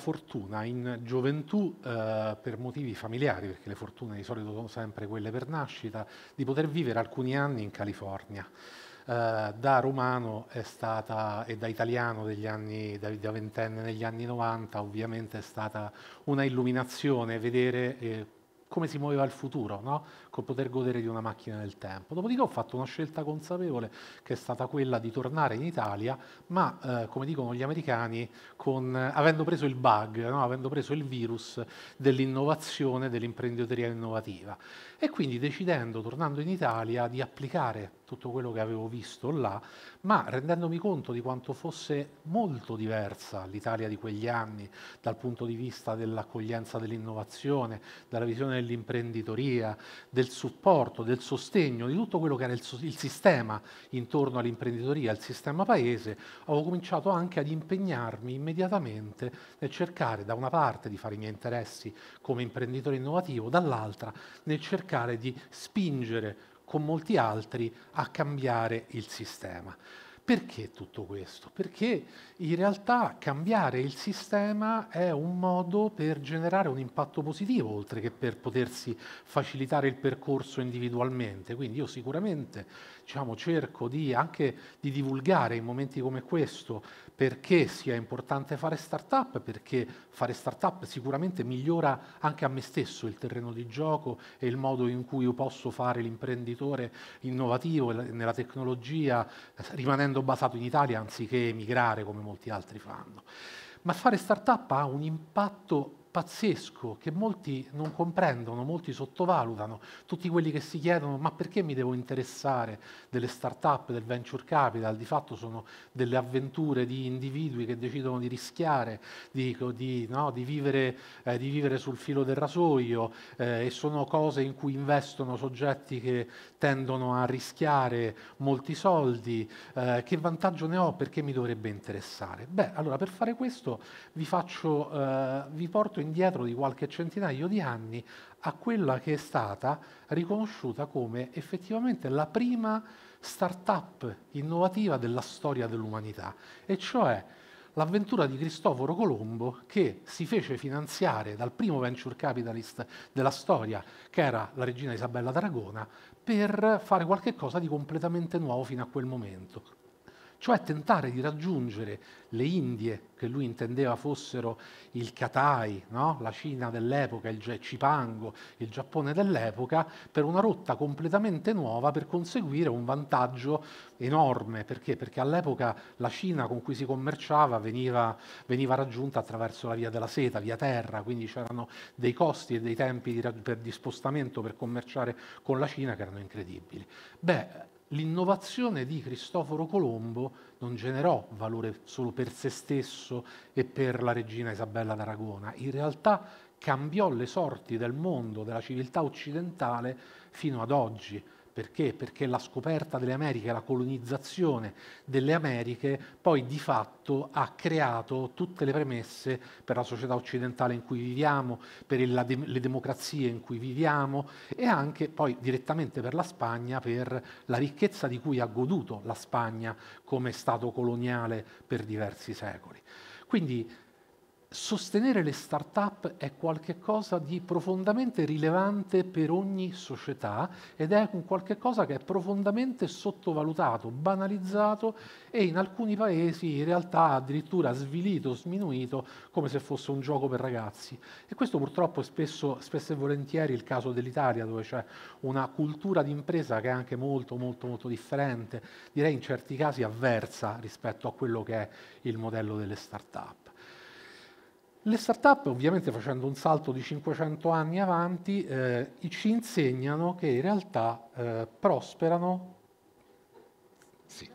fortuna in gioventù eh, per motivi familiari, perché le fortune di solito sono sempre quelle per nascita, di poter vivere alcuni anni in California. Eh, da romano è stata, e da italiano degli anni, da, da, ventenne negli anni 90 ovviamente è stata una illuminazione vedere eh, come si muoveva il futuro, no? col poter godere di una macchina del tempo. Dopodiché ho fatto una scelta consapevole che è stata quella di tornare in Italia, ma eh, come dicono gli americani, con, eh, avendo preso il bug, no? avendo preso il virus dell'innovazione, dell'imprenditoria innovativa. E quindi decidendo, tornando in Italia, di applicare tutto quello che avevo visto là, ma rendendomi conto di quanto fosse molto diversa l'Italia di quegli anni dal punto di vista dell'accoglienza dell'innovazione, dalla visione dell'imprenditoria, del supporto, del sostegno, di tutto quello che era il, il sistema intorno all'imprenditoria, il sistema paese, avevo cominciato anche ad impegnarmi immediatamente nel cercare da una parte di fare i miei interessi come imprenditore innovativo, dall'altra nel cercare di spingere con molti altri a cambiare il sistema. Perché tutto questo? Perché in realtà cambiare il sistema è un modo per generare un impatto positivo, oltre che per potersi facilitare il percorso individualmente. Quindi io sicuramente diciamo, cerco di, anche di divulgare in momenti come questo perché sia importante fare startup, perché fare startup sicuramente migliora anche a me stesso il terreno di gioco e il modo in cui io posso fare l'imprenditore innovativo nella tecnologia, eh, rimanendo basato in Italia anziché emigrare come molti altri fanno. Ma fare startup ha un impatto pazzesco che molti non comprendono, molti sottovalutano, tutti quelli che si chiedono ma perché mi devo interessare delle start-up, del venture capital, di fatto sono delle avventure di individui che decidono di rischiare, di, di, no, di, vivere, eh, di vivere, sul filo del rasoio eh, e sono cose in cui investono soggetti che tendono a rischiare molti soldi, eh, che vantaggio ne ho, perché mi dovrebbe interessare? Beh, allora per fare questo vi, faccio, eh, vi porto portato indietro di qualche centinaio di anni a quella che è stata riconosciuta come effettivamente la prima start-up innovativa della storia dell'umanità, e cioè l'avventura di Cristoforo Colombo che si fece finanziare dal primo venture capitalist della storia, che era la regina Isabella d'Aragona, per fare qualcosa di completamente nuovo fino a quel momento cioè tentare di raggiungere le Indie che lui intendeva fossero il Katai, no? la Cina dell'epoca, il Cipango, il Giappone dell'epoca, per una rotta completamente nuova per conseguire un vantaggio enorme. Perché? Perché all'epoca la Cina con cui si commerciava veniva, veniva, raggiunta attraverso la via della seta, via terra, quindi c'erano dei costi e dei tempi di, per, di spostamento per commerciare con la Cina che erano incredibili. Beh, L'innovazione di Cristoforo Colombo non generò valore solo per se stesso e per la regina Isabella d'Aragona, in realtà cambiò le sorti del mondo, della civiltà occidentale fino ad oggi perché? Perché la scoperta delle Americhe, la colonizzazione delle Americhe, poi di fatto ha creato tutte le premesse per la società occidentale in cui viviamo, per de- le democrazie in cui viviamo e anche poi direttamente per la Spagna, per la ricchezza di cui ha goduto la Spagna come Stato coloniale per diversi secoli. Quindi sostenere le start-up è qualcosa di profondamente rilevante per ogni società ed è un qualcosa che è profondamente sottovalutato, banalizzato e in alcuni paesi in realtà addirittura svilito, sminuito, come se fosse un gioco per ragazzi. E questo purtroppo è spesso, spesso e volentieri il caso dell'Italia, dove c'è una cultura di impresa che è anche molto, molto, molto differente, direi in certi casi avversa rispetto a quello che è il modello delle start-up. Le start-up, ovviamente facendo un salto di 500 anni avanti, eh, ci insegnano che in realtà eh, prosperano, sì.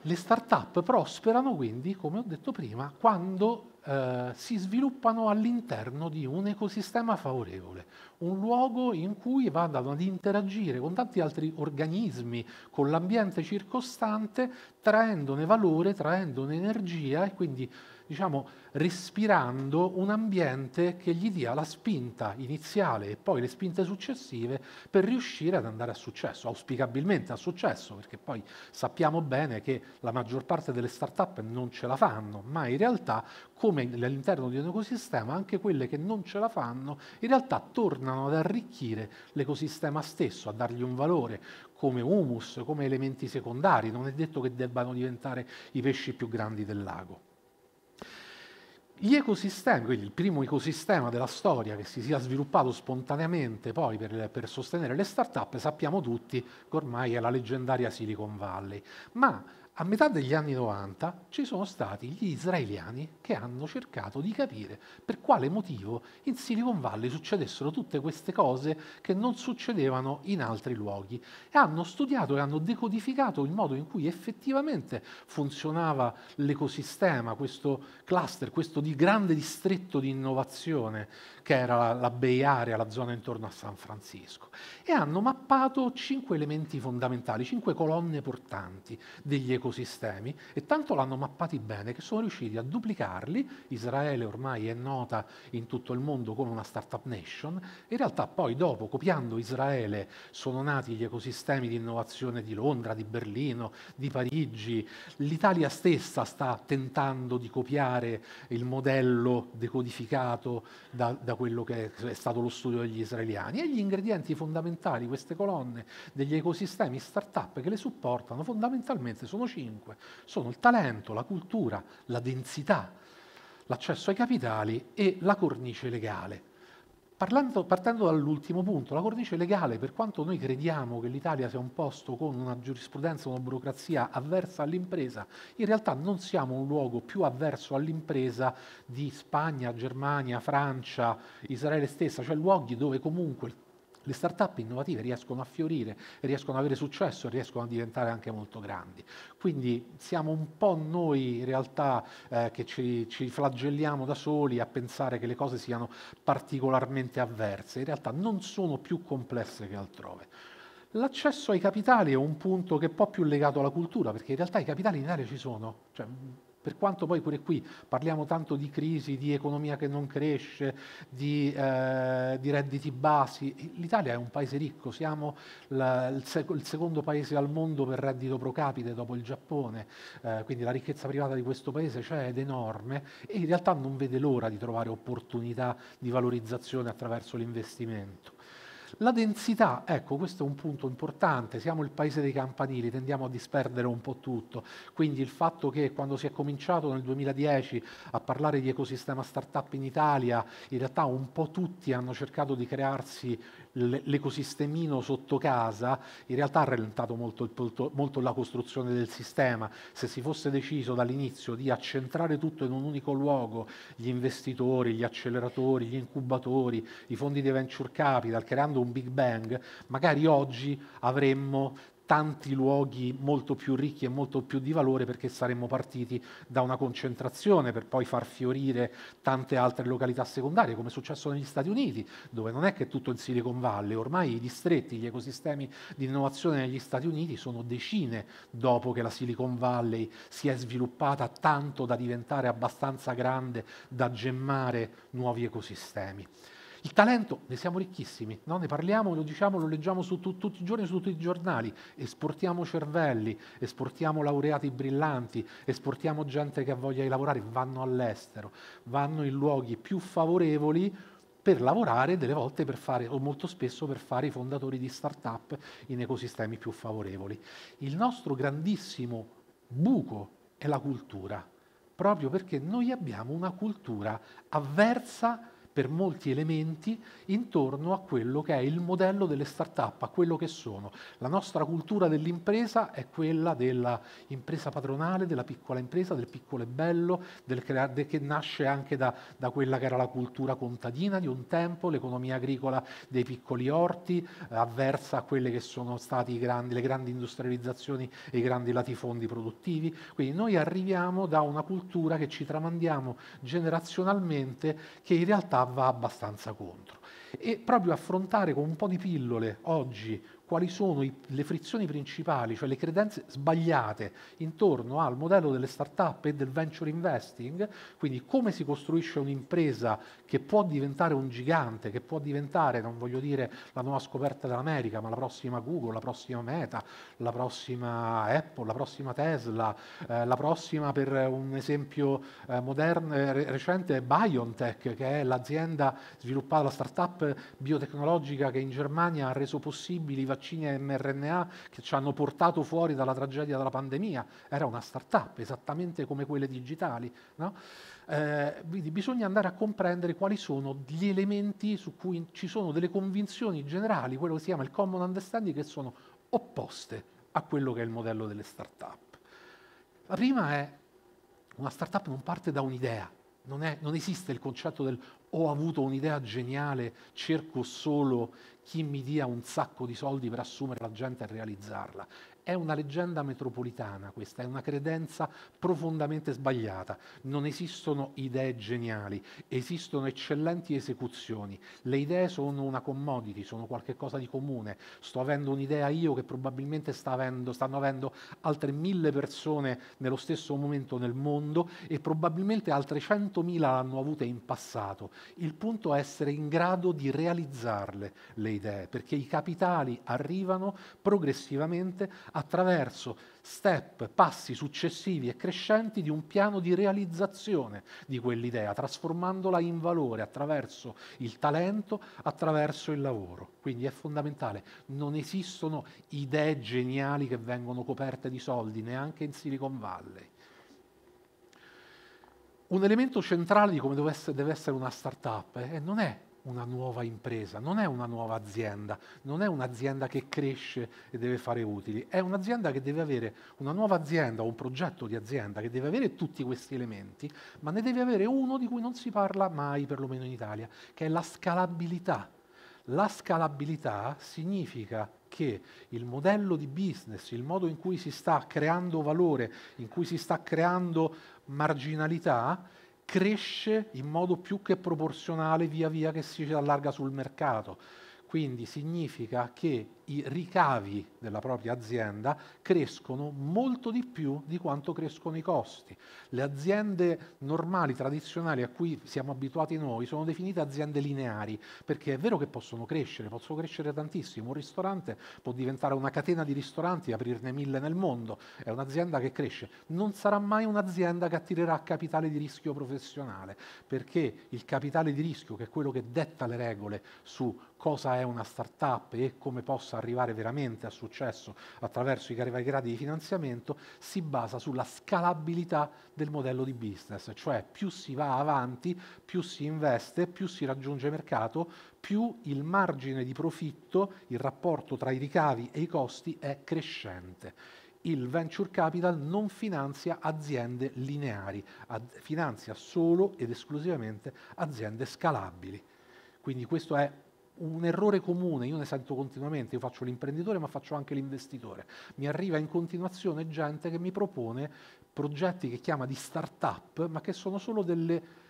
le start-up prosperano quindi, come ho detto prima, quando eh, si sviluppano all'interno di un ecosistema favorevole, un luogo in cui vadano ad interagire con tanti altri organismi, con l'ambiente circostante, traendone valore, traendone energia e quindi diciamo, respirando un ambiente che gli dia la spinta iniziale e poi le spinte successive per riuscire ad andare a successo, auspicabilmente a successo, perché poi sappiamo bene che la maggior parte delle start-up non ce la fanno, ma in realtà come all'interno di un ecosistema anche quelle che non ce la fanno in realtà tornano ad arricchire l'ecosistema stesso, a dargli un valore come humus, come elementi secondari, non è detto che debbano diventare i pesci più grandi del lago. Gli ecosistemi, quindi il primo ecosistema della storia che si sia sviluppato spontaneamente poi per, per sostenere le start-up, sappiamo tutti che ormai è la leggendaria Silicon Valley, ma a metà degli anni 90 ci sono stati gli israeliani che hanno cercato di capire per quale motivo in Silicon Valley succedessero tutte queste cose che non succedevano in altri luoghi e hanno studiato e hanno decodificato il modo in cui effettivamente funzionava l'ecosistema, questo cluster, questo di grande distretto di innovazione che era la Bay Area, la zona intorno a San Francisco e hanno mappato cinque elementi fondamentali, cinque colonne portanti degli ecosistemi ecosistemi e tanto l'hanno mappati bene che sono riusciti a duplicarli. Israele ormai è nota in tutto il mondo come una startup nation. In realtà poi dopo, copiando Israele, sono nati gli ecosistemi di innovazione di Londra, di Berlino, di Parigi. L'Italia stessa sta tentando di copiare il modello decodificato da, da quello che è stato lo studio degli israeliani e gli ingredienti fondamentali, queste colonne degli ecosistemi startup che le supportano fondamentalmente sono cinque 5 sono il talento, la cultura, la densità, l'accesso ai capitali e la cornice legale. Parlando, partendo dall'ultimo punto, la cornice legale, per quanto noi crediamo che l'Italia sia un posto con una giurisprudenza, una burocrazia avversa all'impresa, in realtà non siamo un luogo più avverso all'impresa di Spagna, Germania, Francia, Israele stessa, cioè luoghi dove comunque il le start-up innovative riescono a fiorire, riescono ad avere successo, e riescono a diventare anche molto grandi. Quindi siamo un po' noi in realtà eh, che ci, ci, flagelliamo da soli a pensare che le cose siano particolarmente avverse, in realtà non sono più complesse che altrove. L'accesso ai capitali è un punto che è un po' più legato alla cultura, perché in realtà i capitali in aria ci sono, cioè, per quanto poi pure qui parliamo tanto di crisi, di economia che non cresce, di, eh, di redditi bassi, l'Italia è un paese ricco, siamo la, il, sec- il, secondo paese al mondo per reddito pro capite dopo il Giappone, eh, quindi la ricchezza privata di questo paese c'è ed è enorme e in realtà non vede l'ora di trovare opportunità di valorizzazione attraverso l'investimento. La densità, ecco, questo è un punto importante, siamo il paese dei campanili, tendiamo a disperdere un po' tutto, quindi il fatto che quando si è cominciato nel 2010 a parlare di ecosistema startup in Italia, in realtà un po' tutti hanno cercato di crearsi l'ecosistemino sotto casa in realtà ha rallentato molto, molto, la costruzione del sistema. Se si fosse deciso dall'inizio di accentrare tutto in un unico luogo, gli investitori, gli acceleratori, gli incubatori, i fondi di venture capital, creando un big bang, magari oggi avremmo tanti luoghi molto più ricchi e molto più di valore perché saremmo partiti da una concentrazione per poi far fiorire tante altre località secondarie, come è successo negli Stati Uniti, dove non è che tutto in Silicon Valley, ormai i distretti, gli ecosistemi di innovazione negli Stati Uniti sono decine dopo che la Silicon Valley si è sviluppata tanto da diventare abbastanza grande da gemmare nuovi ecosistemi. Il talento, ne siamo ricchissimi, no? ne parliamo, lo diciamo, lo leggiamo su tu, tutti i giorni su tutti i giornali, esportiamo cervelli, esportiamo laureati brillanti, esportiamo gente che ha voglia di lavorare, vanno all'estero, vanno in luoghi più favorevoli per lavorare, delle volte per fare, o molto spesso per fare i fondatori di start-up in ecosistemi più favorevoli. Il nostro grandissimo buco è la cultura, proprio perché noi abbiamo una cultura avversa per molti elementi intorno a quello che è il modello delle start-up, a quello che sono. La nostra cultura dell'impresa è quella dell'impresa padronale, della piccola impresa, del piccolo e bello, del, che nasce anche da, da, quella che era la cultura contadina di un tempo, l'economia agricola dei piccoli orti, eh, avversa a quelle che sono state grandi, le grandi industrializzazioni e i grandi latifondi produttivi. Quindi noi arriviamo da una cultura che ci tramandiamo generazionalmente che in realtà va abbastanza contro. E proprio affrontare con un po' di pillole oggi quali sono i, le frizioni principali, cioè le credenze sbagliate intorno al modello delle start-up e del venture investing, quindi come si costruisce un'impresa che può diventare un gigante, che può diventare, non voglio dire la nuova scoperta dell'America, ma la prossima Google, la prossima Meta, la prossima Apple, la prossima Tesla, eh, la prossima per un esempio eh, moderno, eh, recente BioNTech, che è l'azienda sviluppata, la start-up biotecnologica che in Germania ha reso possibili i vaccini vaccini a mRNA che ci hanno portato fuori dalla tragedia della pandemia, era una start-up esattamente come quelle digitali. No? Eh, quindi bisogna andare a comprendere quali sono gli elementi su cui ci sono delle convinzioni generali, quello che si chiama il common understanding, che sono opposte a quello che è il modello delle start-up. La prima è una start-up non parte da un'idea, non, è, non esiste il concetto del ho avuto un'idea geniale, cerco solo chi mi dia un sacco di soldi per assumere la gente a realizzarla. È una leggenda metropolitana questa, è una credenza profondamente sbagliata. Non esistono idee geniali, esistono eccellenti esecuzioni. Le idee sono una commodity, sono qualcosa di comune. Sto avendo un'idea io che probabilmente sta avendo, stanno avendo altre mille persone nello stesso momento nel mondo e probabilmente altre centomila l'hanno avuta in passato. Il punto è essere in grado di realizzarle le idee, perché i capitali arrivano progressivamente attraverso step, passi successivi e crescenti di un piano di realizzazione di quell'idea, trasformandola in valore attraverso il talento, attraverso il lavoro. Quindi è fondamentale, non esistono idee geniali che vengono coperte di soldi, neanche in Silicon Valley. Un elemento centrale di come deve essere una startup eh, non è una nuova impresa, non è una nuova azienda, non è un'azienda che cresce e deve fare utili, è un'azienda che deve avere una nuova azienda o un progetto di azienda che deve avere tutti questi elementi, ma ne deve avere uno di cui non si parla mai, perlomeno in Italia, che è la scalabilità. La scalabilità significa che il modello di business, il modo in cui si sta creando valore, in cui si sta creando marginalità, cresce in modo più che proporzionale via via che si allarga sul mercato. Quindi significa che i ricavi della propria azienda crescono molto di più di quanto crescono i costi. Le aziende normali, tradizionali a cui siamo abituati noi sono definite aziende lineari, perché è vero che possono crescere, possono crescere tantissimo. Un ristorante può diventare una catena di ristoranti e aprirne mille nel mondo, è un'azienda che cresce. Non sarà mai un'azienda che attirerà capitale di rischio professionale, perché il capitale di rischio, che è quello che detta le regole su cosa è una start-up e come possa arrivare veramente a successo attraverso i vari gradi di finanziamento, si basa sulla scalabilità del modello di business, cioè più si va avanti, più si investe, più si raggiunge mercato, più il margine di profitto, il rapporto tra i ricavi e i costi è crescente il venture capital non finanzia aziende lineari, finanzia solo ed esclusivamente aziende scalabili. Quindi questo è un errore comune, io ne sento continuamente, io faccio l'imprenditore ma faccio anche l'investitore, mi arriva in continuazione gente che mi propone progetti che chiama di start-up ma che sono solo delle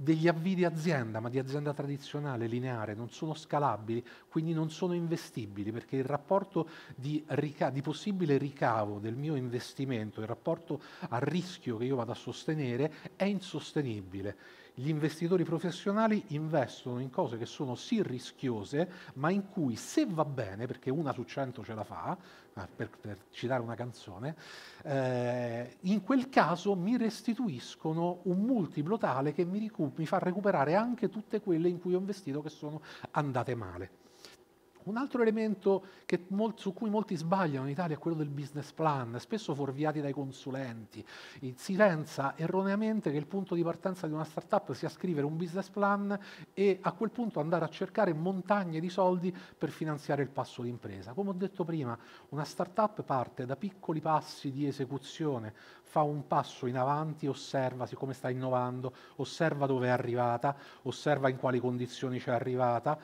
degli di azienda, ma di azienda tradizionale, lineare, non sono scalabili, quindi non sono investibili, perché il rapporto di, rica- di, possibile ricavo del mio investimento, il rapporto a rischio che io vado a sostenere, è insostenibile gli investitori professionali investono in cose che sono sì rischiose, ma in cui se va bene, perché una su cento ce la fa, per, per citare una canzone, eh, in quel caso mi restituiscono un multiplo tale che mi, mi fa recuperare anche tutte quelle in cui ho investito che sono andate male. Un altro elemento che, su cui molti sbagliano in Italia è quello del business plan, spesso forviati dai consulenti. Si pensa erroneamente che il punto di partenza di una startup sia scrivere un business plan e a quel punto andare a cercare montagne di soldi per finanziare il passo d'impresa. Come ho detto prima, una startup parte da piccoli passi di esecuzione, fa un passo in avanti, osserva siccome sta innovando, osserva dove è arrivata, osserva in quali condizioni c'è arrivata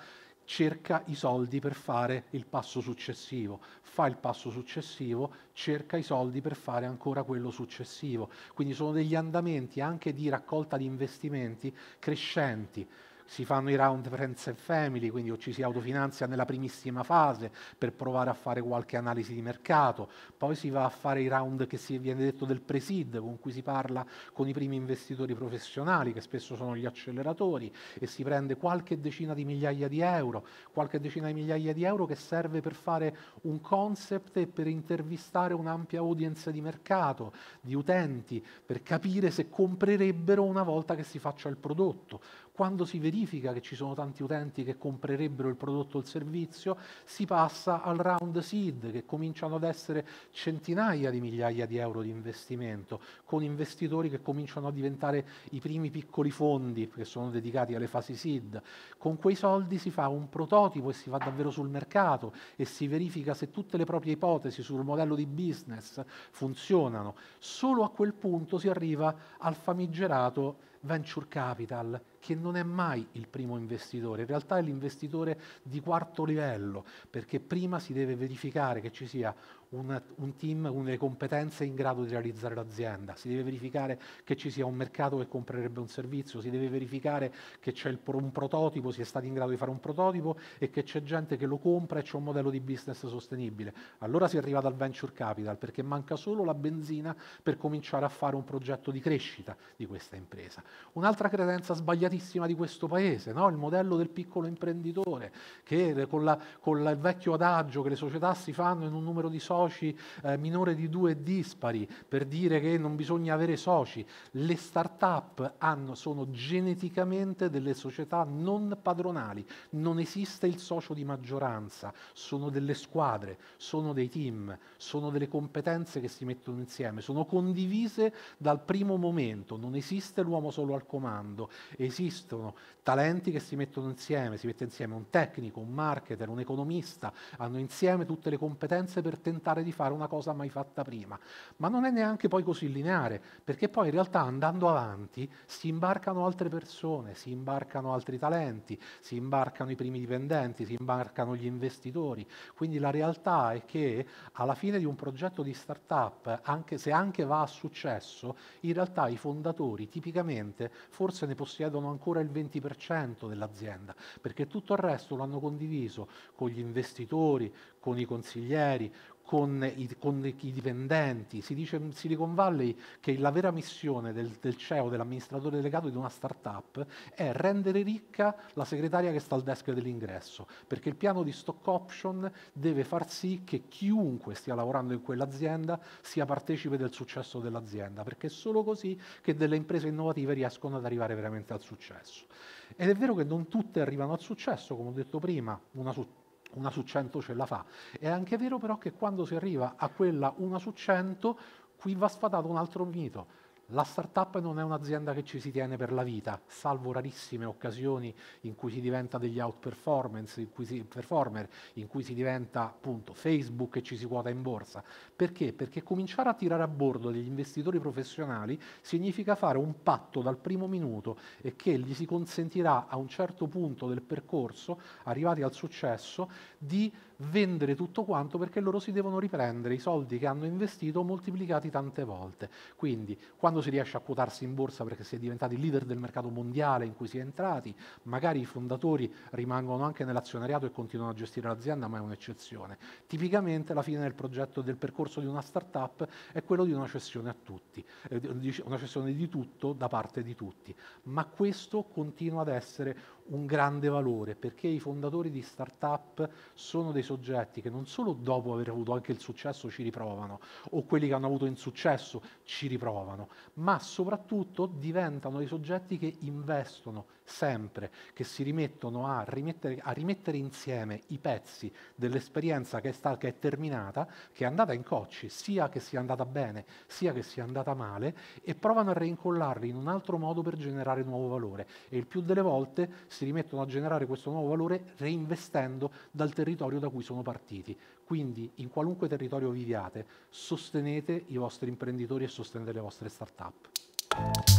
cerca i soldi per fare il passo successivo, fa il passo successivo, cerca i soldi per fare ancora quello successivo. Quindi sono degli andamenti anche di raccolta di investimenti crescenti si fanno i round friends and family, quindi o ci si autofinanzia nella primissima fase per provare a fare qualche analisi di mercato, poi si va a fare i round che si viene detto del presid, con cui si parla con i primi investitori professionali, che spesso sono gli acceleratori, e si prende qualche decina di migliaia di euro, qualche decina di migliaia di euro che serve per fare un concept e per intervistare un'ampia audience di mercato, di utenti, per capire se comprerebbero una volta che si faccia il prodotto. Quando si verifica che ci sono tanti utenti che comprerebbero il prodotto o il servizio, si passa al round seed, che cominciano ad essere centinaia di migliaia di euro di investimento, con investitori che cominciano a diventare i primi piccoli fondi che sono dedicati alle fasi seed. Con quei soldi si fa un prototipo e si va davvero sul mercato e si verifica se tutte le proprie ipotesi sul modello di business funzionano. Solo a quel punto si arriva al famigerato venture capital che non è mai il primo investitore, in realtà è l'investitore di quarto livello, perché prima si deve verificare che ci sia un, un team con le competenze in grado di realizzare l'azienda, si deve verificare che ci sia un mercato che comprerebbe un servizio, si deve verificare che c'è un prototipo, si è stati in grado di fare un prototipo e che c'è gente che lo compra e c'è un modello di business sostenibile. Allora si arriva dal venture capital perché manca solo la benzina per cominciare a fare un progetto di crescita di questa impresa. Un'altra credenza sbagliatissima di questo paese, no? il modello del piccolo imprenditore che con, la, con la, il vecchio adagio che le società si fanno in un numero di soldi soci eh, minore di due dispari per dire che non bisogna avere soci. Le start-up hanno, sono geneticamente delle società non padronali, non esiste il socio di maggioranza, sono delle squadre, sono dei team, sono delle competenze che si mettono insieme, sono condivise dal primo momento, non esiste l'uomo solo al comando, esistono talenti che si mettono insieme, si mette insieme un tecnico, un marketer, un economista, hanno insieme tutte le competenze per tentare pensare di fare una cosa mai fatta prima. Ma non è neanche poi così lineare, perché poi in realtà andando avanti si imbarcano altre persone, si imbarcano altri talenti, si imbarcano i primi dipendenti, si imbarcano gli investitori. Quindi la realtà è che alla fine di un progetto di start-up, anche se anche va a successo, in realtà i fondatori tipicamente forse ne possiedono ancora il 20% dell'azienda, perché tutto il resto lo hanno condiviso con gli investitori, con i consiglieri, con i, con i, dipendenti. Si dice in Silicon Valley che la vera missione del, del CEO, dell'amministratore delegato di una startup, è rendere ricca la segretaria che sta al desk dell'ingresso, perché il piano di stock option deve far sì che chiunque stia lavorando in quell'azienda sia partecipe del successo dell'azienda, perché è solo così che delle imprese innovative riescono ad arrivare veramente al successo. Ed è vero che non tutte arrivano al successo, come ho detto prima, una su una su 100 ce la fa. È anche vero però che quando si arriva a quella una su 100, qui va sfatato un altro mito la startup non è un'azienda che ci si tiene per la vita, salvo rarissime occasioni in cui si diventa degli outperformance, in cui si, performer, in cui si diventa appunto Facebook e ci si quota in borsa. Perché? Perché cominciare a tirare a bordo degli investitori professionali significa fare un patto dal primo minuto e che gli si consentirà a un certo punto del percorso, arrivati al successo, di vendere tutto quanto perché loro si devono riprendere i soldi che hanno investito moltiplicati tante volte. Quindi quando si riesce a quotarsi in borsa perché si è diventati leader del mercato mondiale in cui si è entrati, magari i fondatori rimangono anche nell'azionariato e continuano a gestire l'azienda, ma è un'eccezione. Tipicamente la fine del progetto del percorso di una startup è quello di una cessione a tutti, eh, una cessione di tutto da parte di tutti, ma questo continua ad essere un grande valore perché i fondatori di start-up sono dei soggetti che non solo dopo aver avuto anche il successo ci riprovano o quelli che hanno avuto insuccesso ci riprovano, ma soprattutto diventano dei soggetti che investono sempre, che si rimettono a rimettere, a rimettere insieme i pezzi dell'esperienza che è, sta, che è terminata, che è andata in cocci, sia che sia andata bene, sia che sia andata male, e provano a reincollarli in un altro modo per generare nuovo valore. E il più delle volte si rimettono a generare questo nuovo valore reinvestendo dal territorio da cui sono partiti. Quindi in qualunque territorio viviate, sostenete i vostri imprenditori e sostenete le vostre start-up.